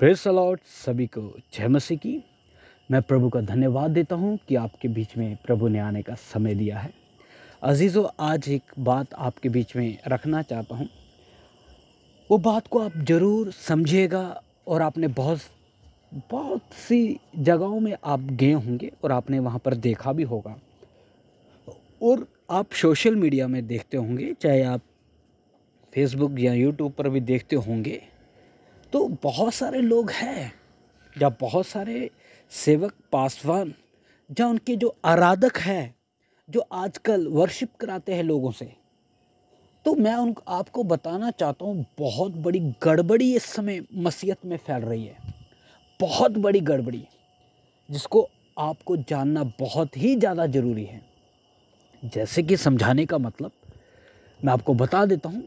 फिर सलाउट सभी को जय मसी की मैं प्रभु का धन्यवाद देता हूँ कि आपके बीच में प्रभु ने आने का समय दिया है अजीज़ो आज एक बात आपके बीच में रखना चाहता हूँ वो बात को आप ज़रूर समझिएगा और आपने बहुत बहुत सी जगहों में आप गए होंगे और आपने वहाँ पर देखा भी होगा और आप सोशल मीडिया में देखते होंगे चाहे आप फेसबुक या यूट्यूब पर भी देखते होंगे तो बहुत सारे लोग हैं या बहुत सारे सेवक पासवान या उनके जो आराधक हैं जो आजकल वर्शिप कराते हैं लोगों से तो मैं उन आपको बताना चाहता हूँ बहुत बड़ी गड़बड़ी इस समय मसीहत में फैल रही है बहुत बड़ी गड़बड़ी जिसको आपको जानना बहुत ही ज़्यादा ज़रूरी है जैसे कि समझाने का मतलब मैं आपको बता देता हूँ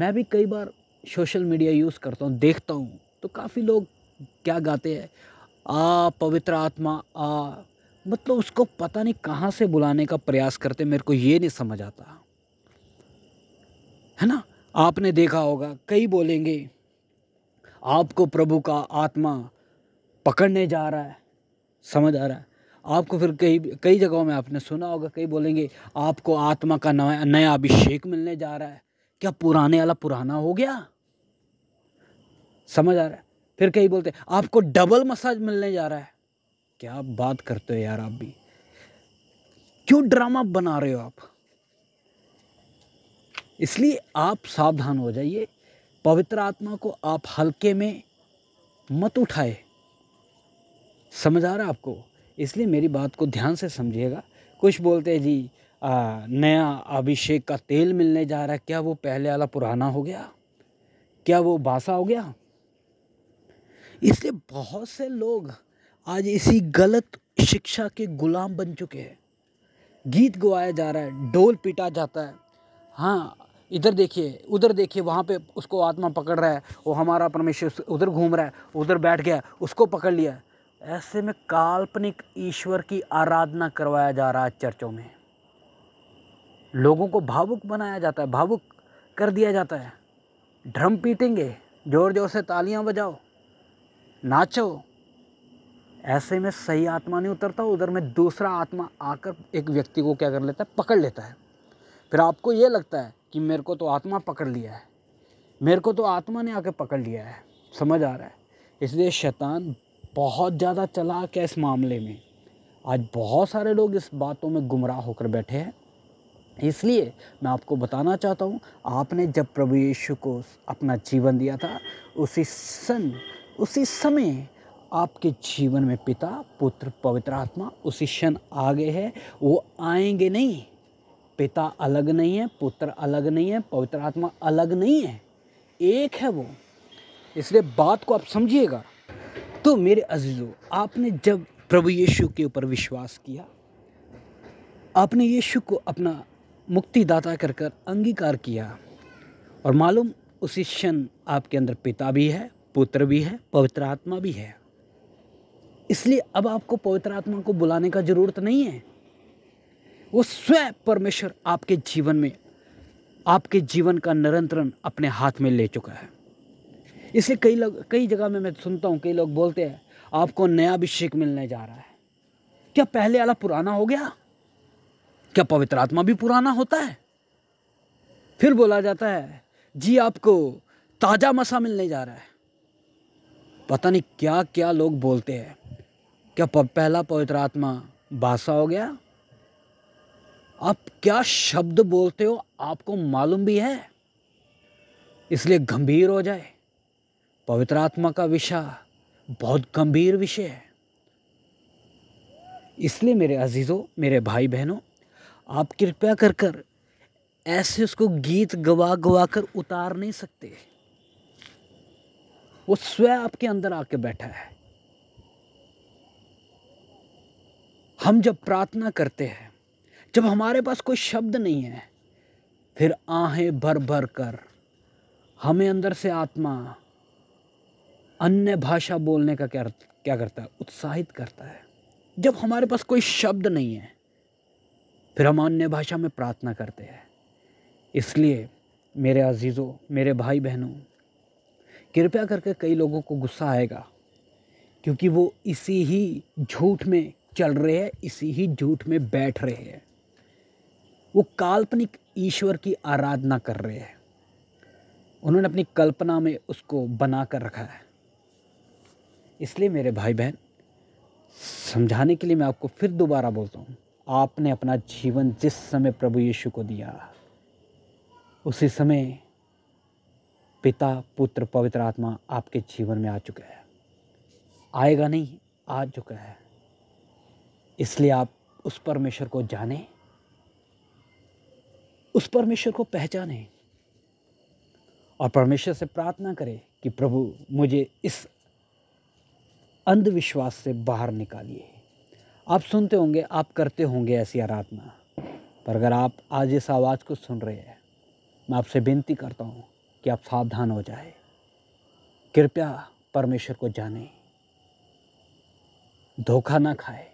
मैं भी कई बार सोशल मीडिया यूज़ करता हूँ देखता हूँ तो काफ़ी लोग क्या गाते हैं आ पवित्र आत्मा आ मतलब उसको पता नहीं कहाँ से बुलाने का प्रयास करते मेरे को ये नहीं समझ आता है ना आपने देखा होगा कई बोलेंगे आपको प्रभु का आत्मा पकड़ने जा रहा है समझ आ रहा है आपको फिर कई कई जगहों में आपने सुना होगा कई बोलेंगे आपको आत्मा का नया नया अभिषेक मिलने जा रहा है क्या पुराने वाला पुराना हो गया समझ आ रहा है फिर कहीं बोलते आपको डबल मसाज मिलने जा रहा है क्या आप बात करते हो यार आप भी क्यों ड्रामा बना रहे हो आप इसलिए आप सावधान हो जाइए पवित्र आत्मा को आप हल्के में मत उठाए समझ आ रहा है आपको इसलिए मेरी बात को ध्यान से समझिएगा कुछ बोलते हैं जी नया अभिषेक का तेल मिलने जा रहा है क्या वो पहले वाला पुराना हो गया क्या वो बासा हो गया इसलिए बहुत से लोग आज इसी गलत शिक्षा के गुलाम बन चुके हैं गीत गवाया जा रहा है डोल पीटा जाता है हाँ इधर देखिए उधर देखिए वहाँ पे उसको आत्मा पकड़ रहा है वो हमारा परमेश्वर उधर घूम रहा है उधर बैठ गया उसको पकड़ लिया ऐसे में काल्पनिक ईश्वर की आराधना करवाया जा रहा है चर्चों में लोगों को भावुक बनाया जाता है भावुक कर दिया जाता है ड्रम पीटेंगे ज़ोर ज़ोर से तालियां बजाओ नाचो ऐसे में सही आत्मा नहीं उतरता उधर में दूसरा आत्मा आकर एक व्यक्ति को क्या कर लेता है पकड़ लेता है फिर आपको ये लगता है कि मेरे को तो आत्मा पकड़ लिया है मेरे को तो आत्मा ने आकर पकड़ लिया है समझ आ रहा है इसलिए शैतान बहुत ज़्यादा चलाक है इस मामले में आज बहुत सारे लोग इस बातों में गुमराह होकर बैठे हैं इसलिए मैं आपको बताना चाहता हूँ आपने जब प्रभु यीशु को अपना जीवन दिया था उसी सन उसी समय आपके जीवन में पिता पुत्र पवित्र आत्मा उसी क्षण आ गए हैं वो आएंगे नहीं पिता अलग नहीं है पुत्र अलग नहीं है पवित्र आत्मा अलग नहीं है एक है वो इसलिए बात को आप समझिएगा तो मेरे अजीज़ों आपने जब प्रभु यीशु के ऊपर विश्वास किया आपने यीशु को अपना मुक्तिदाता कर कर अंगीकार किया और मालूम उसी क्षण आपके अंदर पिता भी है पुत्र भी है पवित्र आत्मा भी है इसलिए अब आपको पवित्र आत्मा को बुलाने का ज़रूरत नहीं है वो स्वयं परमेश्वर आपके जीवन में आपके जीवन का निरंतरण अपने हाथ में ले चुका है इसलिए कई लोग कई जगह में मैं सुनता हूँ कई लोग बोलते हैं आपको नया अभिषेक मिलने जा रहा है क्या पहले वाला पुराना हो गया क्या पवित्र आत्मा भी पुराना होता है फिर बोला जाता है जी आपको ताज़ा मसा मिलने जा रहा है पता नहीं क्या क्या लोग बोलते हैं क्या पहला पवित्र आत्मा बासा हो गया आप क्या शब्द बोलते हो आपको मालूम भी है इसलिए गंभीर हो जाए पवित्र आत्मा का विषय बहुत गंभीर विषय है इसलिए मेरे अजीज़ों मेरे भाई बहनों आप कृपया कर कर ऐसे उसको गीत गवा गवा कर उतार नहीं सकते वो स्वयं आपके अंदर आके बैठा है हम जब प्रार्थना करते हैं जब हमारे पास कोई शब्द नहीं है फिर आहें भर भर कर हमें अंदर से आत्मा अन्य भाषा बोलने का क्या क्या करता है उत्साहित करता है जब हमारे पास कोई शब्द नहीं है फिर हम अन्य भाषा में प्रार्थना करते हैं इसलिए मेरे अजीज़ों मेरे भाई बहनों कृपया करके कई लोगों को गुस्सा आएगा क्योंकि वो इसी ही झूठ में चल रहे हैं इसी ही झूठ में बैठ रहे हैं वो काल्पनिक ईश्वर की आराधना कर रहे हैं उन्होंने अपनी कल्पना में उसको बना कर रखा है इसलिए मेरे भाई बहन समझाने के लिए मैं आपको फिर दोबारा बोलता हूँ आपने अपना जीवन जिस समय प्रभु यीशु को दिया उसी समय पिता पुत्र पवित्र आत्मा आपके जीवन में आ चुका है आएगा नहीं आ चुका है इसलिए आप उस परमेश्वर को जाने उस परमेश्वर को पहचाने और परमेश्वर से प्रार्थना करें कि प्रभु मुझे इस अंधविश्वास से बाहर निकालिए आप सुनते होंगे आप करते होंगे ऐसी आराधना पर अगर आप आज इस आवाज़ को सुन रहे हैं मैं आपसे विनती करता हूँ कि आप सावधान हो जाए कृपया परमेश्वर को जाने धोखा ना खाए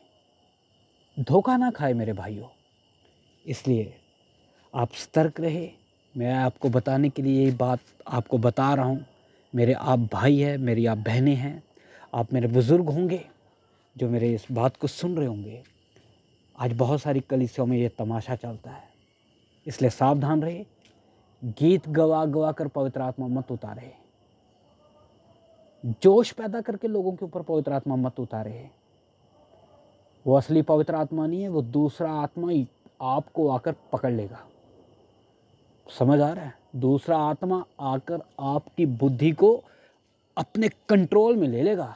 धोखा ना खाए मेरे भाइयों इसलिए आप सतर्क रहे मैं आपको बताने के लिए ये बात आपको बता रहा हूँ मेरे आप भाई हैं मेरी आप बहनें हैं आप मेरे बुज़ुर्ग होंगे जो मेरे इस बात को सुन रहे होंगे आज बहुत सारी कलिसियों में ये तमाशा चलता है इसलिए सावधान रहे गीत गवा गवा कर पवित्र आत्मा मत उतारे जोश पैदा करके लोगों के ऊपर पवित्र आत्मा मत उतारे वो असली पवित्र आत्मा नहीं है वो दूसरा आत्मा ही आपको आकर पकड़ लेगा समझ आ रहा है दूसरा आत्मा आकर आपकी बुद्धि को अपने कंट्रोल में ले लेगा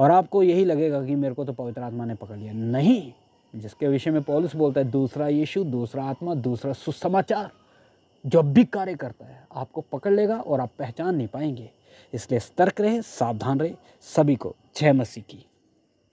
और आपको यही लगेगा कि मेरे को तो पवित्र आत्मा ने पकड़ लिया नहीं जिसके विषय में पॉलिस बोलता है दूसरा यीशु दूसरा आत्मा दूसरा सुसमाचार जो भी कार्य करता है आपको पकड़ लेगा और आप पहचान नहीं पाएंगे इसलिए सतर्क रहे सावधान रहे सभी को जय मसीह की